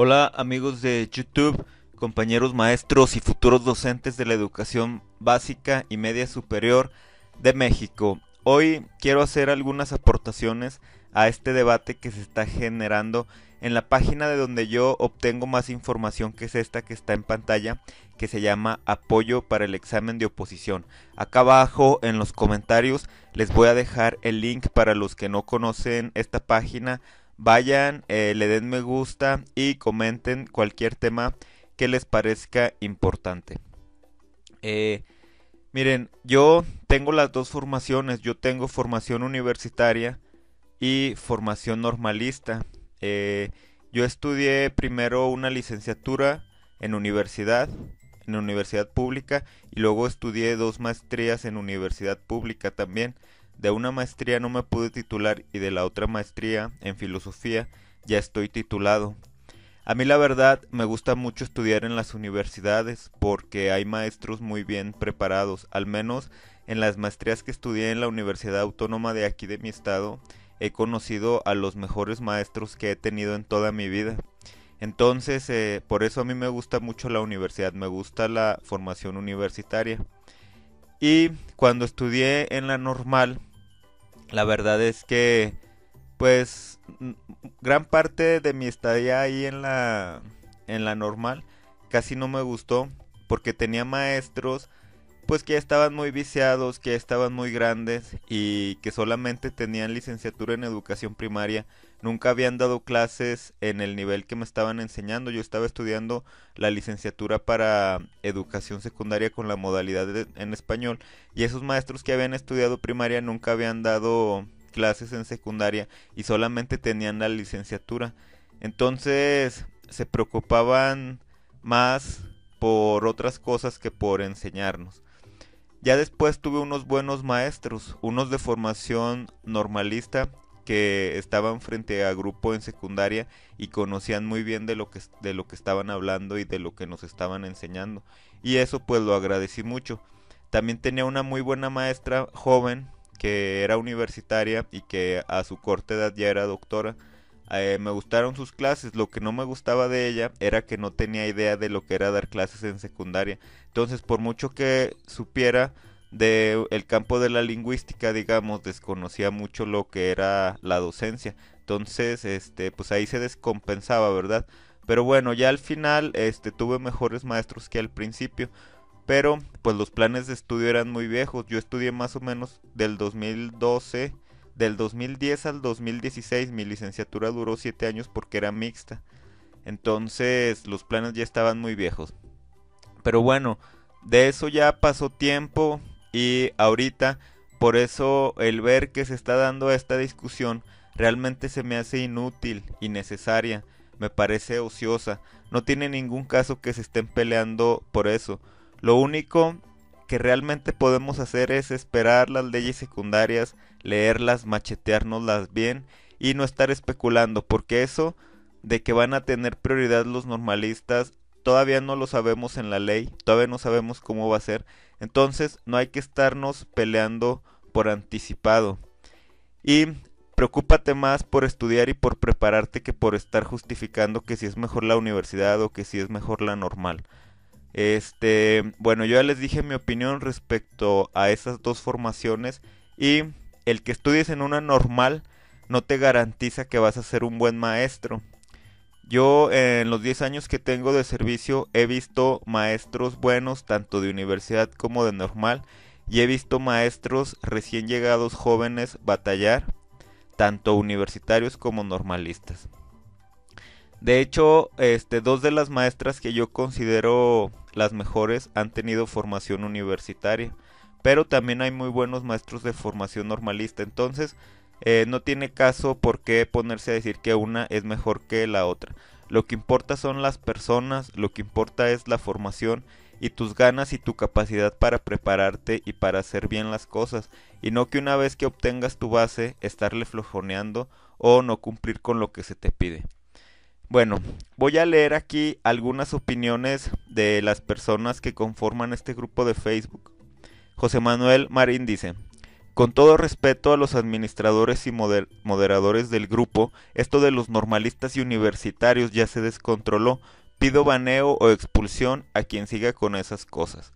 Hola amigos de YouTube, compañeros maestros y futuros docentes de la educación básica y media superior de México. Hoy quiero hacer algunas aportaciones a este debate que se está generando en la página de donde yo obtengo más información que es esta que está en pantalla que se llama apoyo para el examen de oposición. Acá abajo en los comentarios les voy a dejar el link para los que no conocen esta página Vayan, eh, le den me gusta y comenten cualquier tema que les parezca importante. Eh, miren, yo tengo las dos formaciones. Yo tengo formación universitaria y formación normalista. Eh, yo estudié primero una licenciatura en universidad, en universidad pública, y luego estudié dos maestrías en universidad pública también. De una maestría no me pude titular y de la otra maestría, en filosofía, ya estoy titulado. A mí la verdad me gusta mucho estudiar en las universidades porque hay maestros muy bien preparados, al menos en las maestrías que estudié en la Universidad Autónoma de aquí de mi estado, he conocido a los mejores maestros que he tenido en toda mi vida. Entonces, eh, por eso a mí me gusta mucho la universidad, me gusta la formación universitaria. Y cuando estudié en la normal, la verdad es que, pues, gran parte de mi estadía ahí en la, en la normal casi no me gustó porque tenía maestros pues que estaban muy viciados, que estaban muy grandes y que solamente tenían licenciatura en educación primaria. Nunca habían dado clases en el nivel que me estaban enseñando. Yo estaba estudiando la licenciatura para educación secundaria con la modalidad en español. Y esos maestros que habían estudiado primaria nunca habían dado clases en secundaria y solamente tenían la licenciatura. Entonces se preocupaban más por otras cosas que por enseñarnos. Ya después tuve unos buenos maestros, unos de formación normalista que estaban frente a grupo en secundaria y conocían muy bien de lo que de lo que estaban hablando y de lo que nos estaban enseñando y eso pues lo agradecí mucho. También tenía una muy buena maestra joven que era universitaria y que a su corta edad ya era doctora eh, me gustaron sus clases. Lo que no me gustaba de ella era que no tenía idea de lo que era dar clases en secundaria. Entonces, por mucho que supiera del campo de la lingüística, digamos, desconocía mucho lo que era la docencia. Entonces, este, pues ahí se descompensaba, ¿verdad? Pero bueno, ya al final este, tuve mejores maestros que al principio. Pero pues los planes de estudio eran muy viejos. Yo estudié más o menos del 2012 del 2010 al 2016 mi licenciatura duró 7 años porque era mixta. Entonces los planes ya estaban muy viejos. Pero bueno, de eso ya pasó tiempo y ahorita por eso el ver que se está dando esta discusión realmente se me hace inútil, y necesaria me parece ociosa. No tiene ningún caso que se estén peleando por eso. Lo único que realmente podemos hacer es esperar las leyes secundarias, leerlas, machetearnoslas bien y no estar especulando, porque eso de que van a tener prioridad los normalistas todavía no lo sabemos en la ley, todavía no sabemos cómo va a ser, entonces no hay que estarnos peleando por anticipado. Y preocúpate más por estudiar y por prepararte que por estar justificando que si es mejor la universidad o que si es mejor la normal. Este, bueno, yo ya les dije mi opinión respecto a esas dos formaciones y el que estudies en una normal no te garantiza que vas a ser un buen maestro. Yo en los 10 años que tengo de servicio he visto maestros buenos tanto de universidad como de normal y he visto maestros recién llegados jóvenes batallar tanto universitarios como normalistas. De hecho, este, dos de las maestras que yo considero las mejores han tenido formación universitaria, pero también hay muy buenos maestros de formación normalista. Entonces, eh, no tiene caso por qué ponerse a decir que una es mejor que la otra. Lo que importa son las personas, lo que importa es la formación y tus ganas y tu capacidad para prepararte y para hacer bien las cosas, y no que una vez que obtengas tu base, estarle flojoneando o no cumplir con lo que se te pide. Bueno, voy a leer aquí algunas opiniones de las personas que conforman este grupo de Facebook. José Manuel Marín dice, con todo respeto a los administradores y moderadores del grupo, esto de los normalistas y universitarios ya se descontroló. Pido baneo o expulsión a quien siga con esas cosas.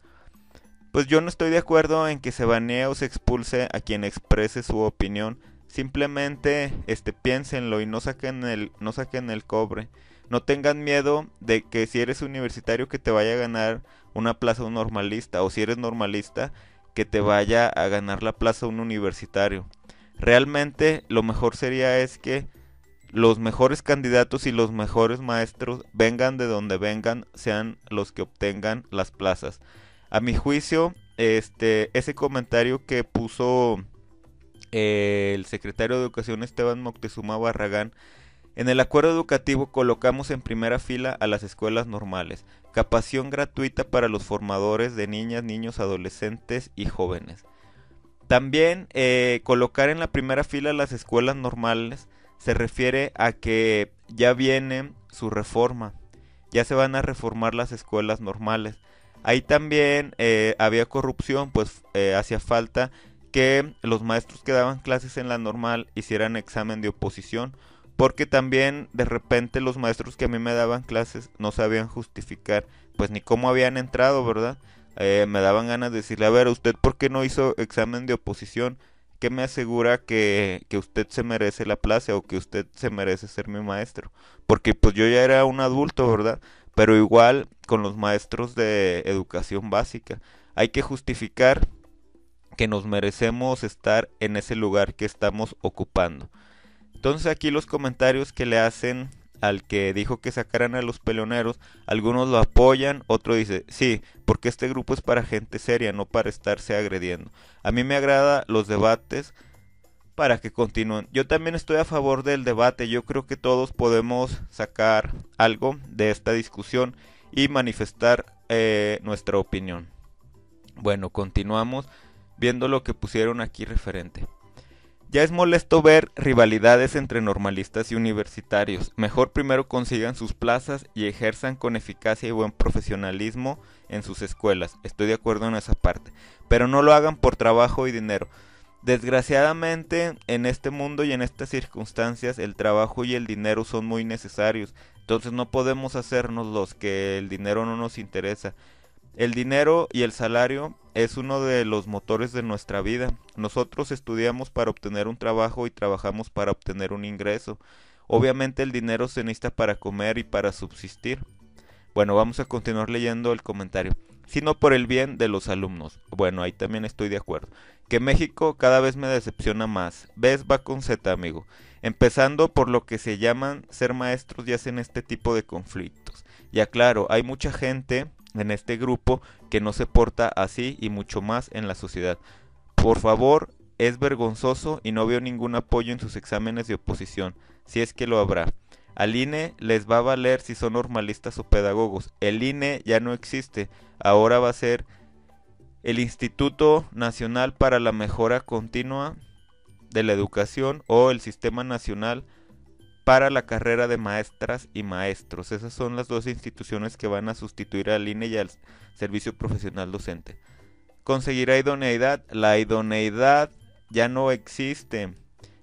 Pues yo no estoy de acuerdo en que se banee o se expulse a quien exprese su opinión Simplemente este, piénsenlo y no saquen, el, no saquen el cobre. No tengan miedo de que si eres universitario que te vaya a ganar una plaza un normalista o si eres normalista que te vaya a ganar la plaza un universitario. Realmente lo mejor sería es que los mejores candidatos y los mejores maestros, vengan de donde vengan, sean los que obtengan las plazas. A mi juicio, este, ese comentario que puso el secretario de Educación Esteban Moctezuma Barragán, en el acuerdo educativo colocamos en primera fila a las escuelas normales, capación gratuita para los formadores de niñas, niños, adolescentes y jóvenes. También eh, colocar en la primera fila las escuelas normales se refiere a que ya viene su reforma, ya se van a reformar las escuelas normales. Ahí también eh, había corrupción, pues eh, hacía falta que los maestros que daban clases en la normal hicieran examen de oposición, porque también de repente los maestros que a mí me daban clases no sabían justificar, pues ni cómo habían entrado, ¿verdad? Eh, me daban ganas de decirle, a ver, ¿usted por qué no hizo examen de oposición? ¿Qué me asegura que, que usted se merece la plaza o que usted se merece ser mi maestro? Porque pues yo ya era un adulto, ¿verdad? Pero igual con los maestros de educación básica. Hay que justificar que nos merecemos estar en ese lugar que estamos ocupando. Entonces aquí los comentarios que le hacen al que dijo que sacaran a los peleoneros, algunos lo apoyan, otro dice, sí, porque este grupo es para gente seria, no para estarse agrediendo. A mí me agrada los debates para que continúen. Yo también estoy a favor del debate, yo creo que todos podemos sacar algo de esta discusión y manifestar eh, nuestra opinión. Bueno, continuamos viendo lo que pusieron aquí referente. Ya es molesto ver rivalidades entre normalistas y universitarios. Mejor primero consigan sus plazas y ejerzan con eficacia y buen profesionalismo en sus escuelas. Estoy de acuerdo en esa parte. Pero no lo hagan por trabajo y dinero. Desgraciadamente, en este mundo y en estas circunstancias, el trabajo y el dinero son muy necesarios. Entonces no podemos hacernos los que el dinero no nos interesa. El dinero y el salario es uno de los motores de nuestra vida. Nosotros estudiamos para obtener un trabajo y trabajamos para obtener un ingreso. Obviamente el dinero se necesita para comer y para subsistir. Bueno, vamos a continuar leyendo el comentario. Sino por el bien de los alumnos. Bueno, ahí también estoy de acuerdo. Que México cada vez me decepciona más. Ves, va con Z, amigo. Empezando por lo que se llaman ser maestros y hacen este tipo de conflictos. Ya claro, hay mucha gente en este grupo que no se porta así y mucho más en la sociedad. Por favor, es vergonzoso y no veo ningún apoyo en sus exámenes de oposición, si es que lo habrá. Al INE les va a valer si son normalistas o pedagogos. El INE ya no existe, ahora va a ser el Instituto Nacional para la Mejora Continua de la Educación o el Sistema Nacional para la carrera de maestras y maestros. Esas son las dos instituciones que van a sustituir al INE y al Servicio Profesional Docente. Conseguirá idoneidad. La idoneidad ya no existe.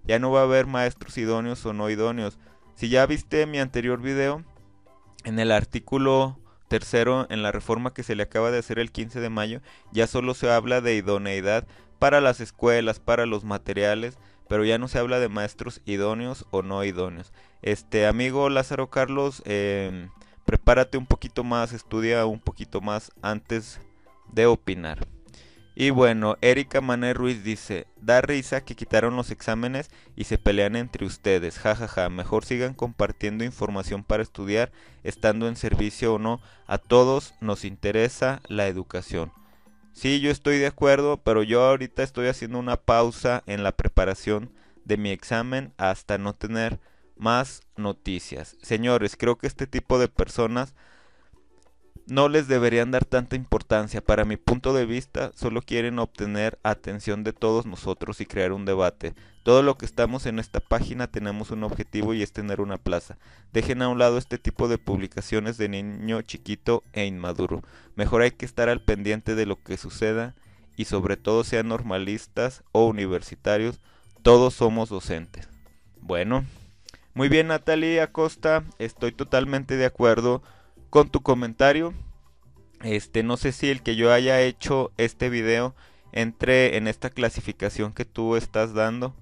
Ya no va a haber maestros idóneos o no idóneos. Si ya viste mi anterior video, en el artículo tercero, en la reforma que se le acaba de hacer el 15 de mayo, ya solo se habla de idoneidad para las escuelas, para los materiales pero ya no se habla de maestros idóneos o no idóneos. Este amigo Lázaro Carlos, em, prepárate un poquito más, estudia un poquito más antes de opinar. Y bueno, Erika Mané Ruiz dice, da risa que quitaron los exámenes y se pelean entre ustedes, jajaja, ja, ja. mejor sigan compartiendo información para estudiar, estando en servicio o no, a todos nos interesa la educación. Sí, yo estoy de acuerdo, pero yo ahorita estoy haciendo una pausa en la preparación de mi examen hasta no tener más noticias. Señores, creo que este tipo de personas no les deberían dar tanta importancia. Para mi punto de vista, solo quieren obtener atención de todos nosotros y crear un debate. Todo lo que estamos en esta página tenemos un objetivo y es tener una plaza. Dejen a un lado este tipo de publicaciones de niño chiquito e inmaduro. Mejor hay que estar al pendiente de lo que suceda y sobre todo sean normalistas o universitarios, todos somos docentes. Bueno, muy bien Natalia Acosta, estoy totalmente de acuerdo con tu comentario. Este, no sé si el que yo haya hecho este video entre en esta clasificación que tú estás dando.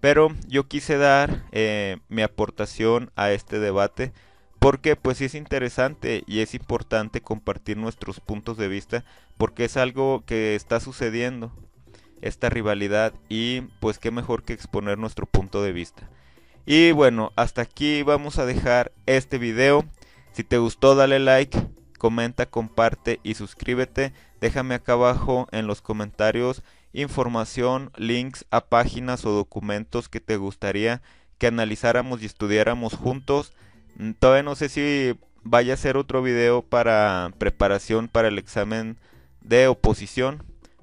Pero yo quise dar eh, mi aportación a este debate porque pues es interesante y es importante compartir nuestros puntos de vista porque es algo que está sucediendo, esta rivalidad y pues qué mejor que exponer nuestro punto de vista. Y bueno, hasta aquí vamos a dejar este video. Si te gustó dale like, comenta, comparte y suscríbete. Déjame acá abajo en los comentarios información, links a páginas o documentos que te gustaría que analizáramos y estudiáramos juntos. Mm, todavía no sé si vaya a ser otro video para preparación para el examen de oposición,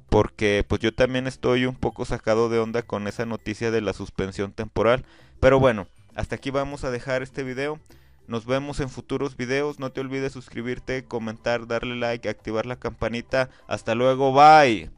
porque pues yo también estoy un poco sacado de onda con esa noticia de la suspensión temporal. Pero bueno, hasta aquí vamos a dejar este video. Nos vemos en futuros videos. No te olvides suscribirte, comentar, darle like, activar la campanita. Hasta luego, bye.